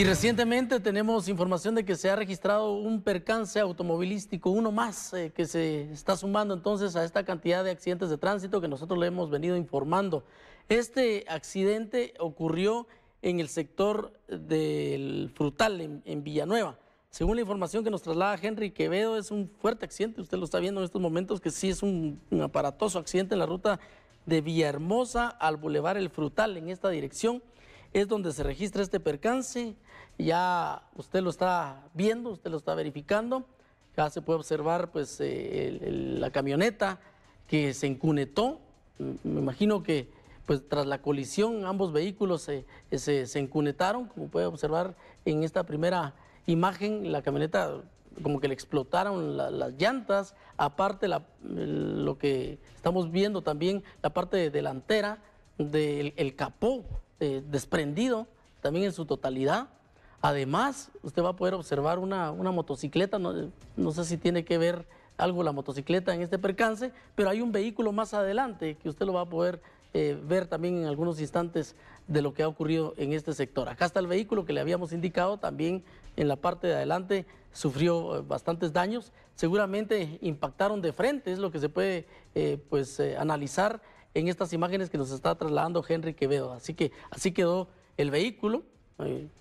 Y recientemente tenemos información de que se ha registrado un percance automovilístico, uno más, eh, que se está sumando entonces a esta cantidad de accidentes de tránsito que nosotros le hemos venido informando. Este accidente ocurrió en el sector del Frutal, en, Villanueva. Según la información que nos traslada Henry Quevedo, es un fuerte accidente, usted lo está viendo en estos momentos, que sí es un, un aparatoso accidente en la ruta de Villahermosa al Boulevard El Frutal, en esta dirección es donde se registra este percance ya usted lo está viendo, usted lo está verificando, ya se puede observar pues eh, la camioneta que se encunetó, mm, me imagino que pues tras la colisión ambos vehículos se, se, encunetaron, como puede observar en esta primera imagen, la camioneta como que le explotaron las llantas, aparte lo que estamos viendo también, la parte delantera del capó eh, desprendido, también en su totalidad, Además, usted va a poder observar una, motocicleta, no, sé si tiene que ver algo la motocicleta en este percance, pero hay un vehículo más adelante que usted lo va a poder eh, ver también en algunos instantes de lo que ha ocurrido en este sector. Acá está el vehículo que le habíamos indicado, también en la parte de adelante sufrió eh, bastantes daños, seguramente impactaron de frente, es lo que se puede eh, pues, analizar en estas imágenes que nos está trasladando Henry Quevedo. Así que así quedó el vehículo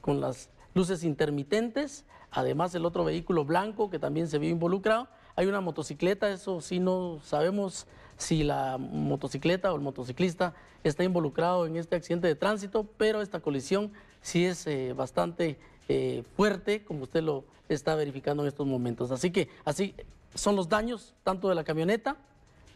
con las luces intermitentes, además el otro vehículo blanco que también se vio involucrado. Hay una motocicleta, eso sí no sabemos si la motocicleta o el motociclista está involucrado en este accidente de tránsito, pero esta colisión sí es eh, bastante eh, fuerte, como usted lo está verificando en estos momentos. Así que así son los daños, tanto de la camioneta,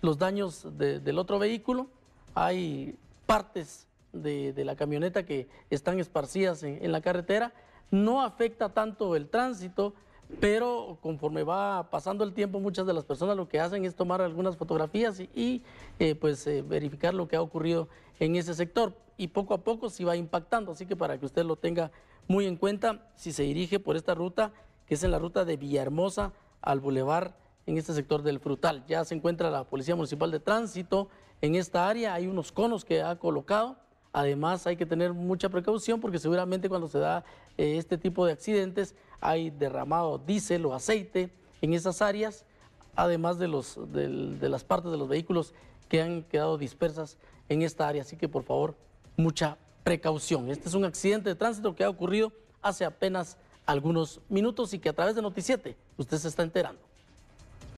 los daños del otro vehículo, hay partes de, la camioneta que están esparcidas en la carretera. No afecta tanto el tránsito, pero conforme va pasando el tiempo, muchas de las personas lo que hacen es tomar algunas fotografías y, eh, pues eh, verificar lo que ha ocurrido en ese sector. Y poco a poco sí va impactando, así que para que usted lo tenga muy en cuenta, si se dirige por esta ruta, que es en la ruta de Villahermosa al Boulevard, en este sector del Frutal. Ya se encuentra la Policía Municipal de Tránsito en esta área, hay unos conos que ha colocado Además hay que tener mucha precaución porque seguramente cuando se da eh, este tipo de accidentes hay derramado diésel o aceite en esas áreas, además de, de las partes de los vehículos que han quedado dispersas en esta área. Así que por favor, mucha precaución. Este es un accidente de tránsito que ha ocurrido hace apenas algunos minutos y que a través de Noticiete usted se está enterando.